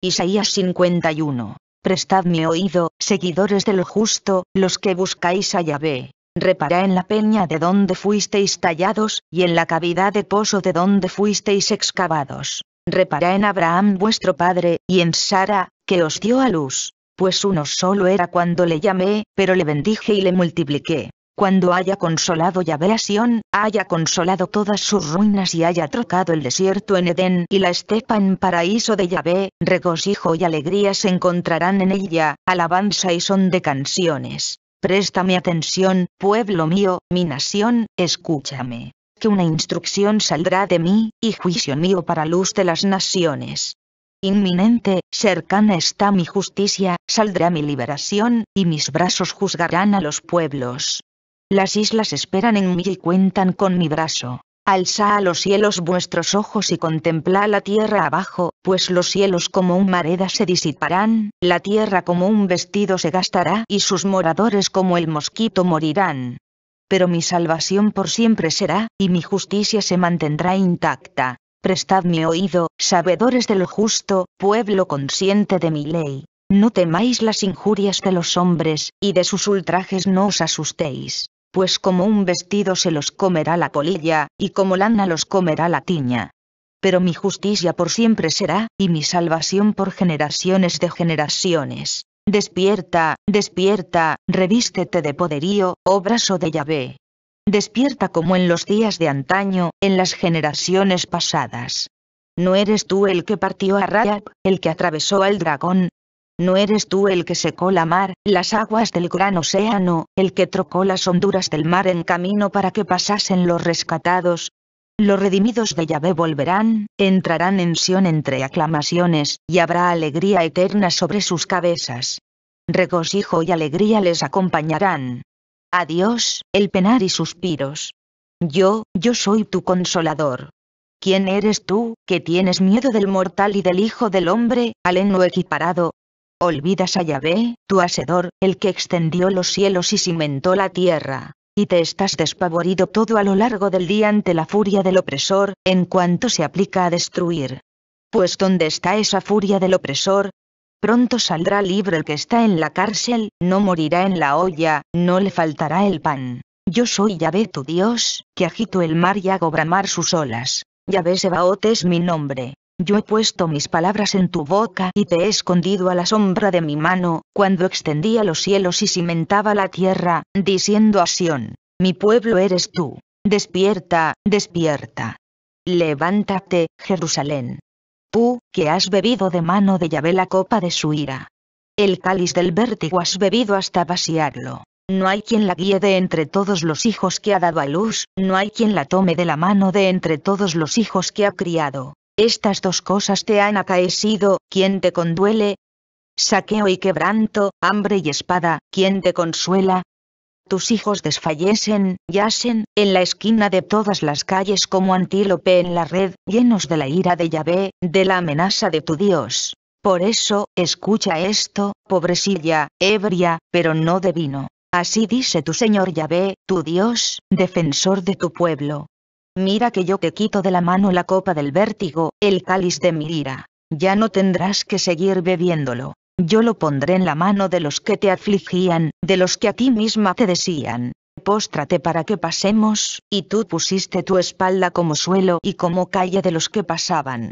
Isaías 51. Prestad mi oído, seguidores del justo, los que buscáis a Yahvé. Repará en la peña de donde fuisteis tallados, y en la cavidad de pozo de donde fuisteis excavados. Repará en Abraham vuestro padre, y en Sara, que os dio a luz. Pues uno solo era cuando le llamé, pero le bendije y le multipliqué cuando haya consolado Yahvé a haya consolado todas sus ruinas y haya trocado el desierto en Edén y la estepa en paraíso de Yahvé, regocijo y alegría se encontrarán en ella, alabanza y son de canciones. Préstame atención, pueblo mío, mi nación, escúchame. Que una instrucción saldrá de mí, y juicio mío para luz de las naciones. Inminente, cercana está mi justicia, saldrá mi liberación, y mis brazos juzgarán a los pueblos. Las islas esperan en mí y cuentan con mi brazo. Alza a los cielos vuestros ojos y contempla la tierra abajo, pues los cielos como un mareda se disiparán, la tierra como un vestido se gastará y sus moradores como el mosquito morirán. Pero mi salvación por siempre será, y mi justicia se mantendrá intacta. Prestad mi oído, sabedores del justo, pueblo consciente de mi ley. No temáis las injurias de los hombres, y de sus ultrajes no os asustéis pues como un vestido se los comerá la polilla, y como lana los comerá la tiña. Pero mi justicia por siempre será, y mi salvación por generaciones de generaciones. Despierta, despierta, revístete de poderío, oh brazo de Yahvé. Despierta como en los días de antaño, en las generaciones pasadas. ¿No eres tú el que partió a Rayab, el que atravesó al dragón, ¿No eres tú el que secó la mar, las aguas del gran océano, el que trocó las honduras del mar en camino para que pasasen los rescatados? Los redimidos de Yahvé volverán, entrarán en Sion entre aclamaciones, y habrá alegría eterna sobre sus cabezas. Regocijo y alegría les acompañarán. Adiós, el penar y suspiros. Yo, yo soy tu consolador. ¿Quién eres tú, que tienes miedo del mortal y del Hijo del Hombre, al equiparado, olvidas a Yahvé, tu hacedor, el que extendió los cielos y cimentó la tierra. Y te estás despavorido todo a lo largo del día ante la furia del opresor, en cuanto se aplica a destruir. Pues ¿dónde está esa furia del opresor? Pronto saldrá libre el que está en la cárcel, no morirá en la olla, no le faltará el pan. Yo soy Yahvé tu Dios, que agito el mar y hago bramar sus olas. Yahvé Sebaot es mi nombre. Yo he puesto mis palabras en tu boca y te he escondido a la sombra de mi mano, cuando extendía los cielos y cimentaba la tierra, diciendo a Sión, mi pueblo eres tú. Despierta, despierta. Levántate, Jerusalén. Tú, que has bebido de mano de Yahvé la copa de su ira. El cáliz del vértigo has bebido hasta vaciarlo. No hay quien la guíe de entre todos los hijos que ha dado a luz, no hay quien la tome de la mano de entre todos los hijos que ha criado. Estas dos cosas te han acaecido, ¿quién te conduele? Saqueo y quebranto, hambre y espada, ¿quién te consuela? Tus hijos desfallecen, yacen, en la esquina de todas las calles como antílope en la red, llenos de la ira de Yahvé, de la amenaza de tu Dios. Por eso, escucha esto, pobrecilla, ebria, pero no de vino. Así dice tu Señor Yahvé, tu Dios, defensor de tu pueblo, mira que yo te quito de la mano la copa del vértigo, el cáliz de mi ira. Ya no tendrás que seguir bebiéndolo. Yo lo pondré en la mano de los que te afligían, de los que a ti misma te decían, póstrate para que pasemos, y tú pusiste tu espalda como suelo y como calle de los que pasaban.